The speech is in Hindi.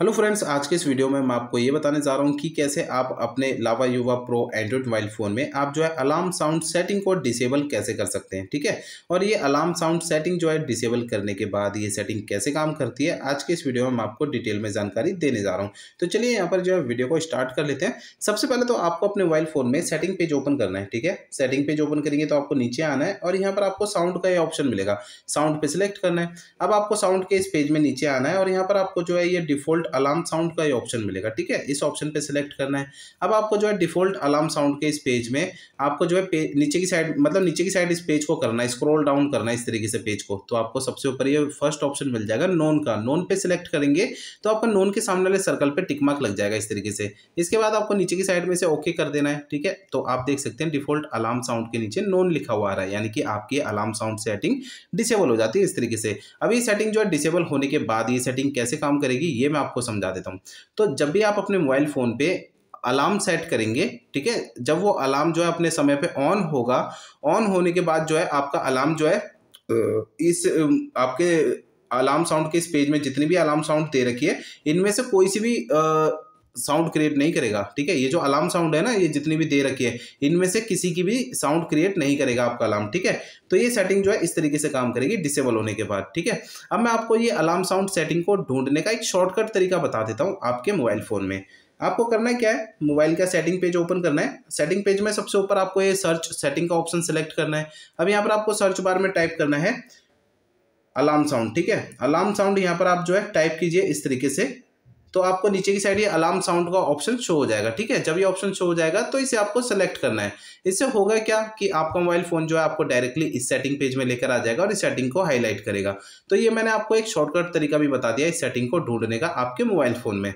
हेलो फ्रेंड्स आज के इस वीडियो में मैं आपको ये बताने जा रहा हूँ कि कैसे आप अपने लावा युवा प्रो एंड्रॉइड मोबाइल फ़ोन में आप जो है अलार्म साउंड सेटिंग को डिसेबल कैसे कर सकते हैं ठीक है और ये अलार्म साउंड सेटिंग जो है डिसेबल करने के बाद ये सेटिंग कैसे काम करती है आज के इस वीडियो में मैं आपको डिटेल में जानकारी देने जा रहा हूँ तो चलिए यहाँ पर जो है वीडियो को स्टार्ट कर लेते हैं सबसे पहले तो आपको अपने मोबाइल फ़ोन में सेटिंग पेज ओपन करना है ठीक है सेटिंग पेज ओपन करेंगे तो आपको नीचे आना है और यहाँ पर आपको साउंड का ये ऑप्शन मिलेगा साउंड पर सिलेक्ट करना है अब आपको साउंड के इस पेज में नीचे आना है और यहाँ पर आपको जो है ये डिफॉल्ट डिफॉल्ट अलार्म साउंड का ये ऑप्शन मिलेगा ठीक है इस ऑप्शन पे सिलेक्ट करना है अब आपको जो है डिफॉल्ट अलार्म साउंड के इस पेज में आपको जो है नीचे की साइड मतलब नीचे की साइड इस पेज को करना है स्क्रॉल डाउन करना है इस तरीके से पेज को तो आपको सबसे ऊपर ये फर्स्ट ऑप्शन मिल जाएगा नोन का नोन पे सिलेक्ट करेंगे तो आपका नोन के सामने वाले सर्कल पर टिकमार्क लग जाएगा इस तरीके से इसके बाद आपको नीचे की साइड में से ओके कर देना है ठीक है तो आप देख सकते हैं डिफॉल्ट अलार्म साउंड के नीचे नोन लिखा हुआ आ रहा है यानी कि आपकी अलार्म साउंड सेटिंग डिसेबल हो जाती है इस तरीके से अब ये सेटिंग जो है डिसेबल होने के बाद ये सेटिंग कैसे काम करेगी ये मैं आपको आपको समझा देता हूँ तो जब भी आप अपने मोबाइल फ़ोन पे अलार्म सेट करेंगे ठीक है जब वो अलार्म जो है अपने समय पे ऑन होगा ऑन होने के बाद जो है आपका अलार्म जो है इस आपके अलार्म साउंड के इस पेज में जितनी भी अलार्म साउंड दे रखी है इनमें से कोई सी भी आ, साउंड क्रिएट नहीं करेगा ठीक है ये जो अलार्म साउंड है ना ये जितनी भी दे रखी है इनमें से किसी की भी साउंड क्रिएट नहीं करेगा आपका अलार्म ठीक है तो ये सेटिंग जो है इस तरीके से काम करेगी डिसेबल होने के बाद ठीक है अब मैं आपको ये अलार्म साउंड सेटिंग को ढूंढने का एक शॉर्टकट तरीका बता देता हूँ आपके मोबाइल फ़ोन में आपको करना है क्या है मोबाइल का सेटिंग पेज ओपन करना है सेटिंग पेज में सबसे ऊपर आपको ये सर्च सेटिंग का ऑप्शन सेलेक्ट करना है अब यहाँ पर आपको सर्च बार में टाइप करना है अलार्म साउंड ठीक है अलार्म साउंड यहाँ पर आप जो है टाइप कीजिए इस तरीके से तो आपको नीचे की साइड ये अलार्म साउंड का ऑप्शन शो हो जाएगा ठीक है जब ये ऑप्शन शो हो जाएगा तो इसे आपको सेलेक्ट करना है इससे होगा क्या कि आपका मोबाइल फ़ोन जो है आपको डायरेक्टली इस सेटिंग पेज में लेकर आ जाएगा और इस सेटिंग को हाईलाइट करेगा तो ये मैंने आपको एक शॉर्टकट तरीका भी बता दिया इस सेटिंग को ढूंढने का आपके मोबाइल फ़ोन में